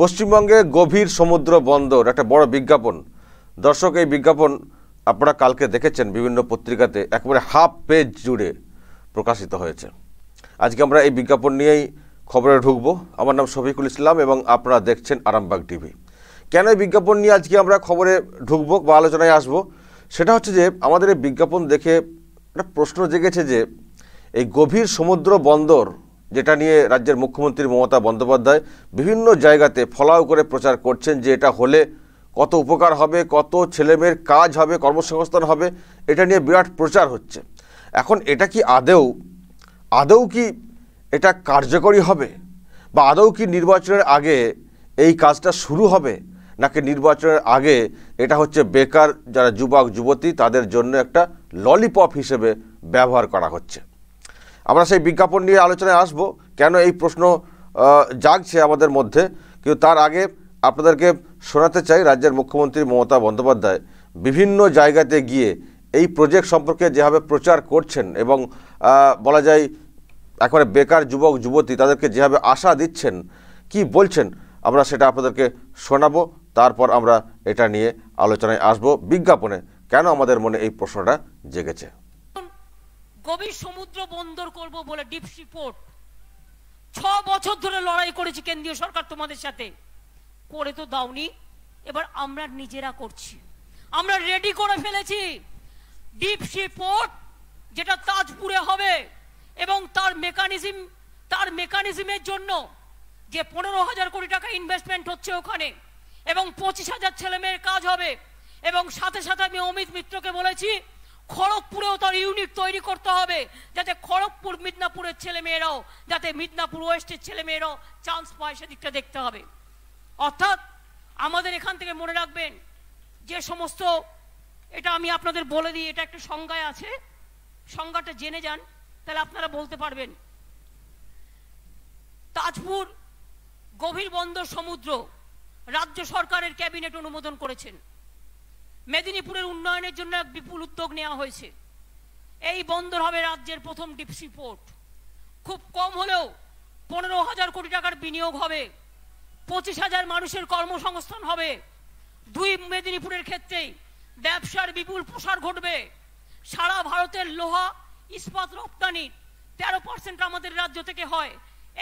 পশ্চিমবঙ্গে গভীর সমুদ্র বন্দর একটা বড় বিজ্ঞাপন দর্শক এই বিজ্ঞাপন আপনারা কালকে দেখেছেন বিভিন্ন পত্রিকাতে একেবারে হাফ পেজ জুড়ে প্রকাশিত হয়েছে আজকে আমরা এই বিজ্ঞাপন নিয়েই খবরে ঢুকবো আমার নাম শফিকুল ইসলাম এবং আপনারা দেখছেন আরামবাগ টিভি কেন এই বিজ্ঞাপন নিয়ে আজকে আমরা খবরে ঢুকবো বা আলোচনায় আসব সেটা হচ্ছে যে আমাদের এই বিজ্ঞাপন দেখে একটা প্রশ্ন জেগেছে যে এই গভীর সমুদ্র বন্দর যেটা নিয়ে রাজ্যের মুখ্যমন্ত্রী মমতা বন্দ্যোপাধ্যায় বিভিন্ন জায়গাতে ফলাও করে প্রচার করছেন যে এটা হলে কত উপকার হবে কত ছেলেমেয়ের কাজ হবে কর্মসংস্থান হবে এটা নিয়ে বিরাট প্রচার হচ্ছে এখন এটা কি আদেও আদৌ কি এটা কার্যকরী হবে বা আদৌ কি নির্বাচনের আগে এই কাজটা শুরু হবে নাকি নির্বাচনের আগে এটা হচ্ছে বেকার যারা যুবক যুবতী তাদের জন্য একটা ললিপপ হিসেবে ব্যবহার করা হচ্ছে আমরা সেই বিজ্ঞাপন নিয়ে আলোচনায় আসব কেন এই প্রশ্ন জাগছে আমাদের মধ্যে কিন্তু তার আগে আপনাদেরকে শোনাতে চাই রাজ্যের মুখ্যমন্ত্রী মমতা বন্দ্যোপাধ্যায় বিভিন্ন জায়গাতে গিয়ে এই প্রজেক্ট সম্পর্কে যেভাবে প্রচার করছেন এবং বলা যায় একবারে বেকার যুবক যুবতী তাদেরকে যেভাবে আশা দিচ্ছেন কি বলছেন আমরা সেটা আপনাদেরকে শোনাবো তারপর আমরা এটা নিয়ে আলোচনায় আসব বিজ্ঞাপনে কেন আমাদের মনে এই প্রশ্নটা জেগেছে গভীর সমুদ্র বন্দর করব বলে ডিপসি পোর্ট ছ বছর ধরে লড়াই করেছি কেন্দ্রীয় সরকার তোমাদের সাথে করে তো দাওনি এবার আমরা নিজেরা করছি আমরা রেডি করে ফেলেছি ডিপসি পোর্ট যেটা তাজপুরে হবে এবং তার মেকানিজম তার মেকানিজমের জন্য যে পনেরো হাজার কোটি টাকা ইনভেস্টমেন্ট হচ্ছে ওখানে এবং পঁচিশ হাজার ছেলেমেয়ের কাজ হবে এবং সাথে সাথে আমি অমিত মিত্রকে বলেছি খড়গপুরেও তার ইউনিট তৈরি করতে হবে যাতে খড়গপুর মিদনাপুরের মেয়েরাও যাতে মিদনাপুর ওয়েস্টের ছেলে মেয়েরাও চান্স পায় সেদিকটা দেখতে হবে অর্থাৎ আমাদের এখান থেকে মনে রাখবেন যে সমস্ত এটা আমি আপনাদের বলে দিই এটা একটা সংজ্ঞায় আছে সংজ্ঞাটা জেনে যান তাহলে আপনারা বলতে পারবেন তাজপুর গভীর বন্দর সমুদ্র রাজ্য সরকারের ক্যাবিনেট অনুমোদন করেছেন মেদিনীপুরের উন্নয়নের জন্য এক বিপুল উদ্যোগ নেওয়া হয়েছে এই বন্দর হবে রাজ্যের প্রথম ডিপসি পোর্ট খুব কম হলেও পনেরো হাজার কোটি টাকার বিনিয়োগ হবে পঁচিশ হাজার মানুষের কর্মসংস্থান হবে দুই মেদিনীপুরের ক্ষেত্রেই ব্যবসার বিপুল প্রসার ঘটবে সারা ভারতের লোহা ইস্পাত রপ্তানি তেরো পার্সেন্ট আমাদের রাজ্য থেকে হয়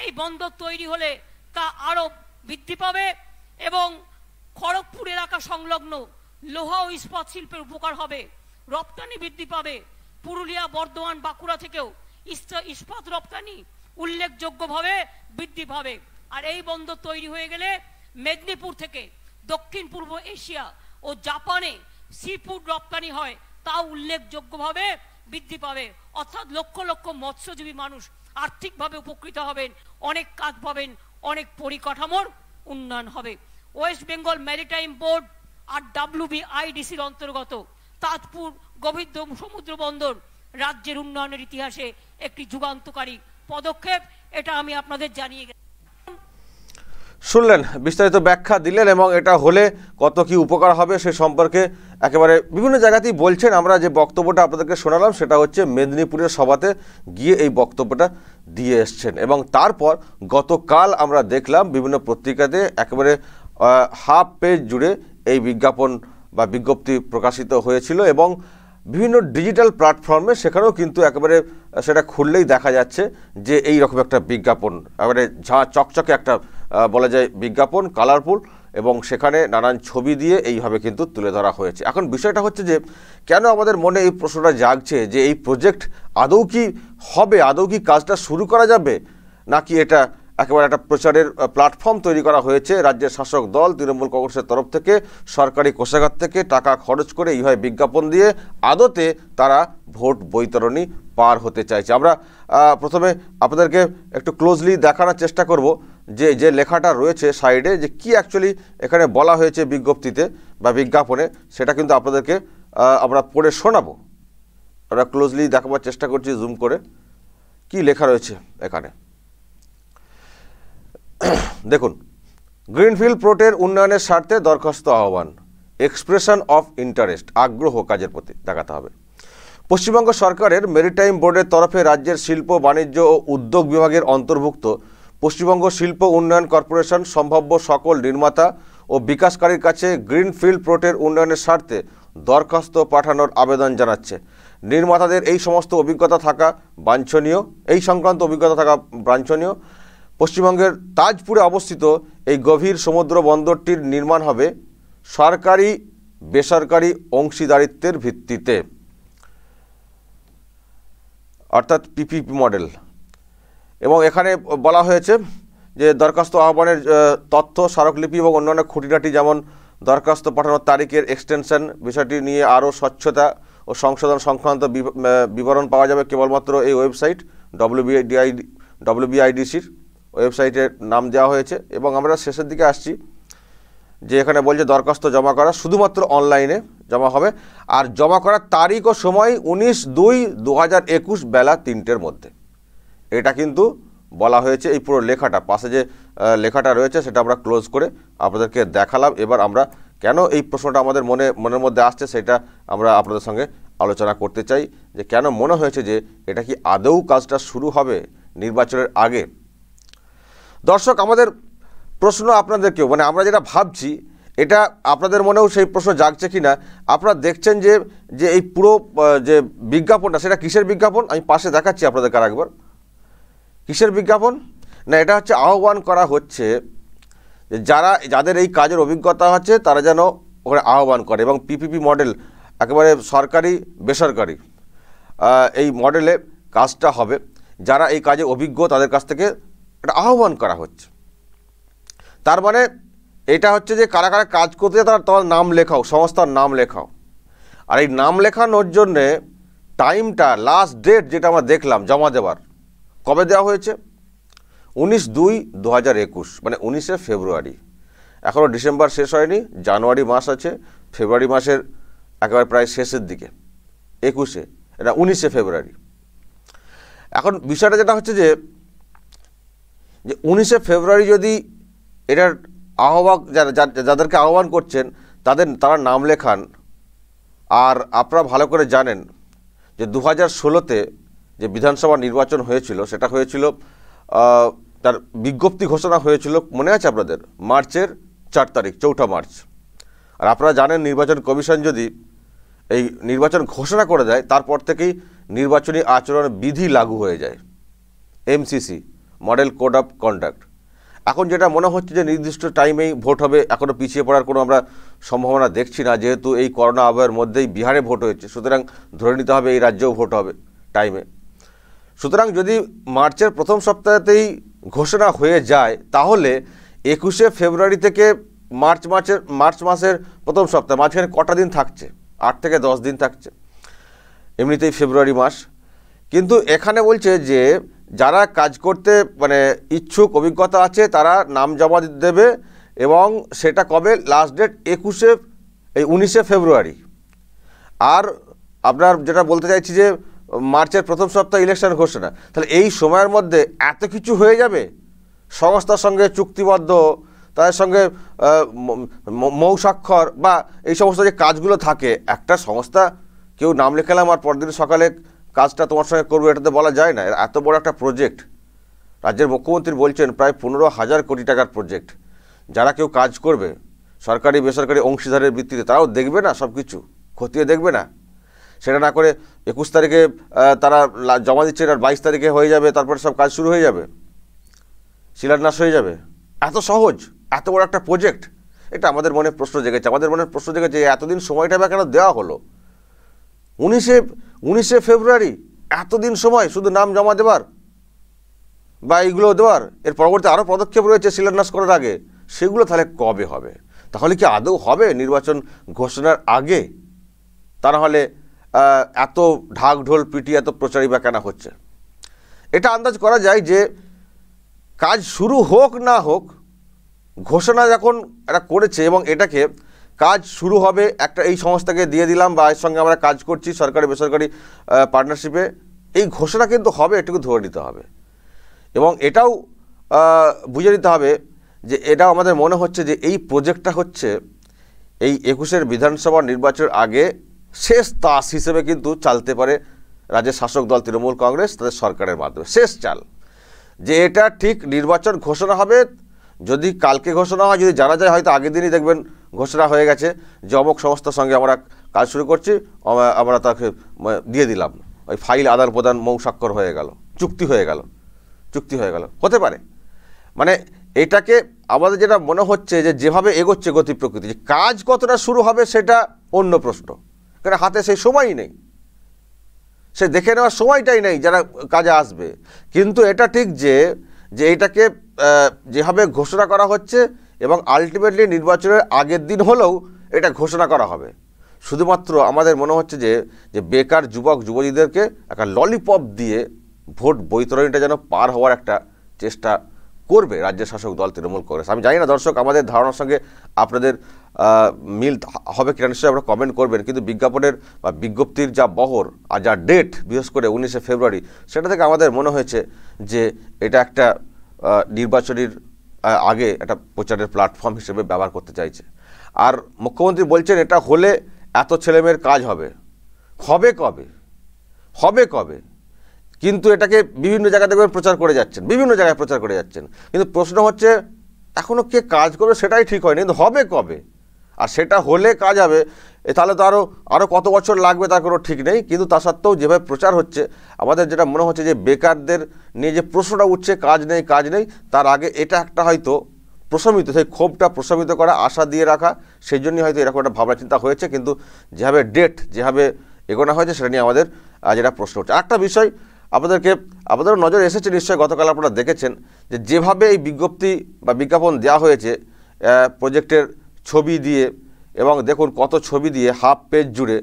এই বন্দর তৈরি হলে তা আরও বৃদ্ধি পাবে এবং খড়গপুর এলাকা সংলগ্ন লোহা ও ইস্পাত শিল্পের উপকার হবে রপ্তানি বৃদ্ধি পাবে পুরুলিয়া বর্ধমান বাঁকুড়া থেকেও ইস্পাত রপ্তানি উল্লেখযোগ্যভাবে বৃদ্ধি পাবে আর এই বন্দর তৈরি হয়ে গেলে মেদিনীপুর থেকে দক্ষিণ পূর্ব এশিয়া ও জাপানে সি ফুড রপ্তানি হয় তা উল্লেখযোগ্যভাবে বৃদ্ধি পাবে অর্থাৎ লক্ষ লক্ষ মৎস্যজীবী মানুষ আর্থিকভাবে উপকৃত হবেন অনেক কাজ পাবেন অনেক পরিকাঠামোর উন্নয়ন হবে ওয়েস্ট বেঙ্গল ম্যারিটাইম বোর্ড আর আইডিসির অন্তর্গত তাঁতপুর গোবিন্দ সমুদ্র বন্দর রাজ্যের উন্নয়নের ইতিহাসে একটি যুগান্তকারী পদক্ষেপ এটা আমি আপনাদের জানিয়ে গেছি শুনলেন বিস্তারিত ব্যাখ্যা দিলেন এবং এটা হলে কত কি উপকার হবে সে সম্পর্কে একেবারে বিভিন্ন জায়গাতেই বলছেন আমরা যে বক্তব্যটা আপনাদেরকে শোনালাম সেটা হচ্ছে মেদিনীপুরের সভাতে গিয়ে এই বক্তব্যটা দিয়ে এসছেন এবং তারপর গতকাল আমরা দেখলাম বিভিন্ন পত্রিকাতে একেবারে হাফ পেজ জুড়ে এই বিজ্ঞাপন বা বিজ্ঞপ্তি প্রকাশিত হয়েছিল এবং বিভিন্ন ডিজিটাল প্ল্যাটফর্মে সেখানেও কিন্তু একেবারে সেটা খুললেই দেখা যাচ্ছে যে এই রকম একটা বিজ্ঞাপন একেবারে ঝা চকচকে একটা বলা যায় বিজ্ঞাপন কালারফুল এবং সেখানে নানান ছবি দিয়ে এইভাবে কিন্তু তুলে ধরা হয়েছে এখন বিষয়টা হচ্ছে যে কেন আমাদের মনে এই প্রশ্নটা জাগছে যে এই প্রজেক্ট আদৌ কি হবে আদৌ কি কাজটা শুরু করা যাবে নাকি এটা একেবারে একটা প্রচারের প্ল্যাটফর্ম তৈরি করা হয়েছে রাজ্যের শাসক দল তৃণমূল কংগ্রেসের তরফ থেকে সরকারি কোষাগার থেকে টাকা খরচ করে এইভাবে বিজ্ঞাপন দিয়ে আদতে তারা ভোট বৈতরণী পার হতে চাইছে আমরা প্রথমে আপনাদেরকে একটু ক্লোজলি দেখানোর চেষ্টা করব যে যে লেখাটা রয়েছে সাইডে যে কি অ্যাকচুয়ালি এখানে বলা হয়েছে বিজ্ঞপ্তিতে বা বিজ্ঞাপনে সেটা কিন্তু আপনাদেরকে আমরা পড়ে শোনাবো আমরা ক্লোজলি দেখাবার চেষ্টা করছি জুম করে কি লেখা রয়েছে এখানে দেখুন গ্রিনফিল্ড প্রোটের উন্নয়নের স্বার্থে দরখাস্ত আহ্বান এক্সপ্রেশন অফ ইন্টারেস্ট আগ্রহ কাজের প্রতি দেখাতে হবে পশ্চিমবঙ্গ সরকারের মেরিটাইম বোর্ডের তরফে রাজ্যের শিল্প বাণিজ্য ও উদ্যোগ বিভাগের অন্তর্ভুক্ত পশ্চিমবঙ্গ শিল্প উন্নয়ন কর্পোরেশন সম্ভাব্য সকল নির্মাতা ও বিকাশকারীর কাছে গ্রিনফিল্ড প্রোটের উন্নয়নের স্বার্থে দরখাস্ত পাঠানোর আবেদন জানাচ্ছে নির্মাতাদের এই সমস্ত অভিজ্ঞতা থাকা বাঞ্ছনীয় এই সংক্রান্ত অভিজ্ঞতা থাকা বাঞ্ছনীয় পশ্চিমবঙ্গের তাজপুরে অবস্থিত এই গভীর সমুদ্র বন্দরটির নির্মাণ হবে সরকারি বেসরকারি অংশীদারিত্বের ভিত্তিতে অর্থাৎ পিপিপি মডেল এবং এখানে বলা হয়েছে যে দরখাস্ত আহ্বানের তথ্য স্মারকলিপি এবং অন্যান্য খুঁটিনাটি যেমন দরখাস্ত পাঠানোর তারিখের এক্সটেনশন বিষয়টি নিয়ে আরও স্বচ্ছতা ও সংশোধন সংক্রান্ত বিবরণ পাওয়া যাবে কেবলমাত্র এই ওয়েবসাইট ডব্লিউবিআইডিআই ডব্লিউবিআইডিসির ওয়েবসাইটের নাম দেওয়া হয়েছে এবং আমরা শেষের দিকে আসছি যে এখানে বলছে দরখাস্ত জমা করা শুধুমাত্র অনলাইনে জমা হবে আর জমা করার তারিখ ও সময় উনিশ দুই দু বেলা তিনটের মধ্যে এটা কিন্তু বলা হয়েছে এই পুরো লেখাটা পাশে যে লেখাটা রয়েছে সেটা আমরা ক্লোজ করে আপনাদেরকে দেখালাম এবার আমরা কেন এই প্রশ্নটা আমাদের মনে মনের মধ্যে আসছে সেটা আমরা আপনাদের সঙ্গে আলোচনা করতে চাই যে কেন মনে হয়েছে যে এটা কি আদৌ কাজটা শুরু হবে নির্বাচনের আগে দর্শক আমাদের প্রশ্ন আপনাদেরকেও মানে আমরা যেটা ভাবছি এটা আপনাদের মনেও সেই প্রশ্ন জাগছে কি না আপনারা দেখছেন যে যে এই পুরো যে বিজ্ঞাপনটা সেটা কিসের বিজ্ঞাপন আমি পাশে দেখাচ্ছি আপনাদের কার একবার কিসের বিজ্ঞাপন না এটা হচ্ছে আহ্বান করা হচ্ছে যারা যাদের এই কাজের অভিজ্ঞতা আছে তারা যেন ওখানে আহ্বান করে এবং পিপিপি মডেল একেবারে সরকারি বেসরকারি এই মডেলে কাজটা হবে যারা এই কাজে অভিজ্ঞ তাদের কাছ থেকে এটা আহ্বান করা হচ্ছে তার মানে এটা হচ্ছে যে কারা কারা কাজ করতে তারা তোমার নাম লেখাও সংস্থার নাম লেখাও আর এই নাম লেখানোর জন্যে টাইমটা লাস্ট ডেট যেটা আমরা দেখলাম জমা দেওয়ার কবে দেওয়া হয়েছে উনিশ দুই দু হাজার একুশ মানে উনিশে ফেব্রুয়ারি এখনও ডিসেম্বর শেষ হয়নি জানুয়ারি মাস আছে ফেব্রুয়ারি মাসের একেবারে প্রায় শেষের দিকে একুশে এটা উনিশে ফেব্রুয়ারি এখন বিষয়টা যেটা হচ্ছে যে যে উনিশে ফেব্রুয়ারি যদি এটার আহ্বান যারা যাদেরকে আহ্বান করছেন তাদের তারা নাম লেখান আর আপনারা ভালো করে জানেন যে দু হাজার ষোলোতে যে বিধানসভা নির্বাচন হয়েছিল সেটা হয়েছিল তার বিজ্ঞপ্তি ঘোষণা হয়েছিল মনে আছে আপনাদের মার্চের চার তারিখ চৌঠা মার্চ আর আপনারা জানেন নির্বাচন কমিশন যদি এই নির্বাচন ঘোষণা করে দেয় তারপর থেকেই নির্বাচনী আচরণ বিধি লাগু হয়ে যায় MCC model code of conduct এখন যেটা মনে হচ্ছে যে নির্দিষ্ট টাইমেই ভোট হবে এখনও পিছিয়ে পড়ার কোনো আমরা সম্ভাবনা দেখছি না যেহেতু এই করোনা আবহাওয়ার মধ্যেই বিহারে ভোট হয়েছে সুতরাং ধরে নিতে হবে এই রাজ্যেও ভোট হবে টাইমে সুতরাং যদি মার্চের প্রথম সপ্তাহতেই ঘোষণা হয়ে যায় তাহলে একুশে ফেব্রুয়ারি থেকে মার্চ মাসের মার্চ মাসের প্রথম সপ্তাহ মাঝখানে কটা দিন থাকছে আট থেকে দশ দিন থাকছে এমনিতেই ফেব্রুয়ারি মাস কিন্তু এখানে বলছে যে যারা কাজ করতে মানে ইচ্ছুক অভিজ্ঞতা আছে তারা নাম জমা দেবে এবং সেটা কবে লাস্ট ডেট একুশে এই উনিশে ফেব্রুয়ারি আর আপনার যেটা বলতে চাইছি যে মার্চের প্রথম সপ্তাহে ইলেকশন ঘোষণা তাহলে এই সময়ের মধ্যে এত কিছু হয়ে যাবে সংস্থার সঙ্গে চুক্তিবদ্ধ তাদের সঙ্গে মৌ স্বাক্ষর বা এই সমস্ত যে কাজগুলো থাকে একটা সংস্থা কেউ নাম লেখালাম আর পরদিন সকালে কাজটা তোমার সঙ্গে করবো এটাতে বলা যায় না এত বড় একটা প্রজেক্ট রাজ্যের মুখ্যমন্ত্রী বলছেন প্রায় পনেরো হাজার কোটি টাকার প্রজেক্ট যারা কেউ কাজ করবে সরকারি বেসরকারি অংশীদারের ভিত্তিতে তারাও দেখবে না সব কিছু খতিয়ে দেখবে না সেটা না করে একুশ তারিখে তারা জমা দিচ্ছে আর বাইশ তারিখে হয়ে যাবে তারপরে সব কাজ শুরু হয়ে যাবে শিলান্যাস হয়ে যাবে এত সহজ এত বড় একটা প্রজেক্ট এটা আমাদের মনে প্রশ্ন জেগেছে আমাদের মনে প্রশ্ন জেগেছে এতদিন সময়টা বা কেন দেওয়া হলো উনিশে উনিশে ফেব্রুয়ারি এতদিন সময় শুধু নাম জমা দেবার বা এইগুলো দেওয়ার এর পরবর্তী আরও পদক্ষেপ রয়েছে শিলান্যাস করার আগে সেগুলো তাহলে কবে হবে তাহলে কি আদৌ হবে নির্বাচন ঘোষণার আগে তা নাহলে এত ঢাক ঢোল পিটি এত প্রচারই বা কেনা হচ্ছে এটা আন্দাজ করা যায় যে কাজ শুরু হোক না হোক ঘোষণা যখন এরা করেছে এবং এটাকে কাজ শুরু হবে একটা এই সংস্থাকে দিয়ে দিলাম বা এর সঙ্গে আমরা কাজ করছি সরকারি বেসরকারি পার্টনারশিপে এই ঘোষণা কিন্তু হবে এটুকু ধরে নিতে হবে এবং এটাও বুঝে নিতে হবে যে এটাও আমাদের মনে হচ্ছে যে এই প্রজেক্টটা হচ্ছে এই একুশের বিধানসভা নির্বাচনের আগে শেষ তাস হিসেবে কিন্তু চালতে পারে রাজ্যের শাসক দল তৃণমূল কংগ্রেস তাদের সরকারের মাধ্যমে শেষ চাল যে এটা ঠিক নির্বাচন ঘোষণা হবে যদি কালকে ঘোষণা হয় যদি জানা যায় হয়তো আগের দিনই দেখবেন ঘোষণা হয়ে গেছে যে অমুক সংস্থার সঙ্গে আমরা কাজ শুরু করছি আমরা তাকে মানে, দিয়ে দিলাম ওই ফাইল আদান প্রদান মৌ স্বাক্ষর হয়ে গেল চুক্তি হয়ে গেল চুক্তি হয়ে গেল হতে পারে মানে এটাকে আমাদের যেটা মনে হচ্ছে যে যেভাবে এগোচ্ছে গতি প্রকৃতি যে কাজ কতটা শুরু হবে সেটা অন্য প্রশ্ন কারণ হাতে সেই সময়ই নেই সে দেখে নেওয়ার সময়টাই নেই যারা কাজে আসবে কিন্তু এটা ঠিক যে যে এটাকে যেভাবে ঘোষণা করা হচ্ছে এবং আলটিমেটলি নির্বাচনের আগের দিন হলেও এটা ঘোষণা করা হবে শুধুমাত্র আমাদের মনে হচ্ছে যে যে বেকার যুবক যুবতীদেরকে একটা ললিপপ দিয়ে ভোট বৈতরণীটা যেন পার হওয়ার একটা চেষ্টা করবে রাজ্যের শাসক দল তৃণমূল কংগ্রেস আমি জানি না দর্শক আমাদের ধারণার সঙ্গে আপনাদের মিল হবে কিনা নিশ্চয়ই আপনারা কমেন্ট করবেন কিন্তু বিজ্ঞাপনের বা বিজ্ঞপ্তির যা বহর আর যা ডেট বিশেষ করে উনিশে ফেব্রুয়ারি সেটা থেকে আমাদের মনে হয়েছে যে এটা একটা নির্বাচনীর আগে একটা প্রচারের প্ল্যাটফর্ম হিসেবে ব্যবহার করতে চাইছে আর মুখ্যমন্ত্রী বলছেন এটা হলে এত ছেলেমেয়ের কাজ হবে হবে কবে হবে কবে কিন্তু এটাকে বিভিন্ন জায়গা থেকে প্রচার করে যাচ্ছেন বিভিন্ন জায়গায় প্রচার করে যাচ্ছেন কিন্তু প্রশ্ন হচ্ছে এখনও কে কাজ করবে সেটাই ঠিক হয়নি কিন্তু হবে কবে আর সেটা হলে কাজ হবে তাহলে তো আরও আরও কত বছর লাগবে তার কোনো ঠিক নেই কিন্তু তা সত্ত্বেও যেভাবে প্রচার হচ্ছে আমাদের যেটা মনে হচ্ছে যে বেকারদের নিয়ে যে প্রশ্নটা উঠছে কাজ নেই কাজ নেই তার আগে এটা একটা হয়তো প্রশমিত সেই ক্ষোভটা প্রশমিত করা আশা দিয়ে রাখা সেই জন্যই হয়তো এরকম একটা ভাবনা চিন্তা হয়েছে কিন্তু যেভাবে ডেট যেভাবে এগোনা হয়েছে সেটা নিয়ে আমাদের যেটা প্রশ্ন হচ্ছে একটা বিষয় আপনাদেরকে আপনাদের নজর এসেছে নিশ্চয়ই গতকাল আপনারা দেখেছেন যে যেভাবে এই বিজ্ঞপ্তি বা বিজ্ঞাপন দেওয়া হয়েছে প্রজেক্টের ছবি দিয়ে এবং দেখুন কত ছবি দিয়ে হাফ পেজ জুড়ে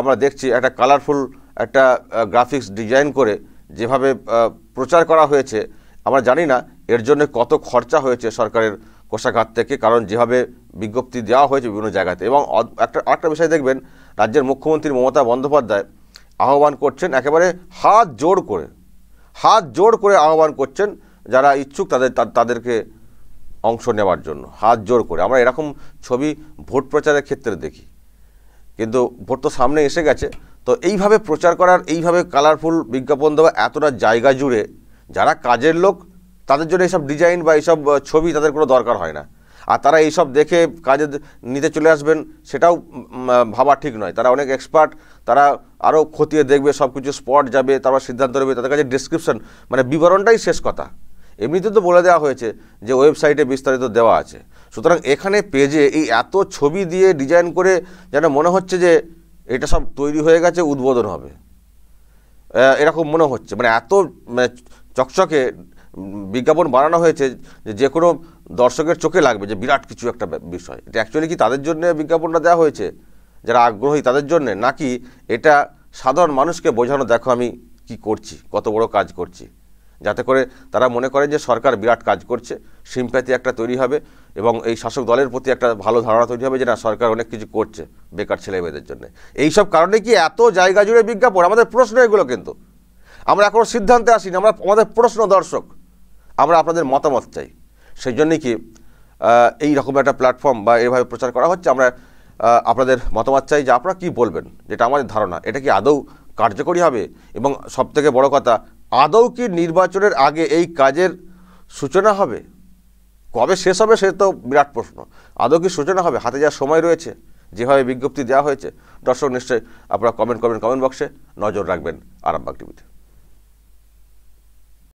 আমরা দেখছি একটা কালারফুল একটা গ্রাফিক্স ডিজাইন করে যেভাবে প্রচার করা হয়েছে আমরা জানি না এর জন্য কত খরচা হয়েছে সরকারের কোষাঘাত থেকে কারণ যেভাবে বিজ্ঞপ্তি দেওয়া হয়েছে বিভিন্ন জায়গাতে এবং একটা আরেকটা বিষয় দেখবেন রাজ্যের মুখ্যমন্ত্রী মমতা বন্দ্যোপাধ্যায় আহ্বান করছেন একেবারে হাত জোর করে হাত জোর করে আহ্বান করছেন যারা ইচ্ছুক তাদের তাদেরকে অংশ নেওয়ার জন্য হাত জোর করে আমরা এরকম ছবি ভোট প্রচারের ক্ষেত্রে দেখি কিন্তু ভোট তো সামনে এসে গেছে তো এইভাবে প্রচার করার এইভাবে কালারফুল বিজ্ঞাপন দেওয়া এতটা জায়গা জুড়ে যারা কাজের লোক তাদের জন্য এইসব ডিজাইন বা এইসব ছবি তাদের কোনো দরকার হয় না আর তারা এইসব দেখে কাজে নিতে চলে আসবেন সেটাও ভাবা ঠিক নয় তারা অনেক এক্সপার্ট তারা আরও খতিয়ে দেখবে সব কিছু স্পট যাবে তারপর সিদ্ধান্ত নেবে তাদের কাছে ডিসক্রিপশন মানে বিবরণটাই শেষ কথা এমনিতে তো বলে দেওয়া হয়েছে যে ওয়েবসাইটে বিস্তারিত দেওয়া আছে সুতরাং এখানে পেজে এই এত ছবি দিয়ে ডিজাইন করে যেন মনে হচ্ছে যে এটা সব তৈরি হয়ে গেছে উদ্বোধন হবে এরকম মনে হচ্ছে মানে এত মানে চকচকে বিজ্ঞাপন বানানো হয়েছে যে যে কোনো দর্শকের চোখে লাগবে যে বিরাট কিছু একটা বিষয় এটা অ্যাকচুয়ালি কি তাদের জন্য বিজ্ঞাপনটা দেওয়া হয়েছে যারা আগ্রহী তাদের জন্য নাকি এটা সাধারণ মানুষকে বোঝানো দেখো আমি কি করছি কত বড় কাজ করছি যাতে করে তারা মনে করে যে সরকার বিরাট কাজ করছে সিম্প্যাথি একটা তৈরি হবে এবং এই শাসক দলের প্রতি একটা ভালো ধারণা তৈরি হবে যে না সরকার অনেক কিছু করছে বেকার ছেলে মেয়েদের জন্য এইসব কারণে কি এত জায়গা জুড়ে বিজ্ঞাপন আমাদের প্রশ্ন এগুলো কিন্তু আমরা এখনও সিদ্ধান্তে আসিনি আমরা আমাদের প্রশ্ন দর্শক আমরা আপনাদের মতামত চাই সেই জন্যে কি এই রকম একটা প্ল্যাটফর্ম বা এভাবে প্রচার করা হচ্ছে আমরা আপনাদের মতামত চাই যে আপনারা কী বলবেন যেটা আমাদের ধারণা এটা কি আদৌ কার্যকরী হবে এবং সবথেকে বড় কথা আদৌ কি নির্বাচনের আগে এই কাজের সূচনা হবে কবে শেষ হবে সে তো বিরাট প্রশ্ন আদৌ কি সূচনা হবে হাতে যাওয়ার সময় রয়েছে যেভাবে বিজ্ঞপ্তি দেওয়া হয়েছে দর্শক নিশ্চয়ই আপনারা কমেন্ট করবেন কমেন্ট বক্সে নজর রাখবেন আরামবাগ টিভিতে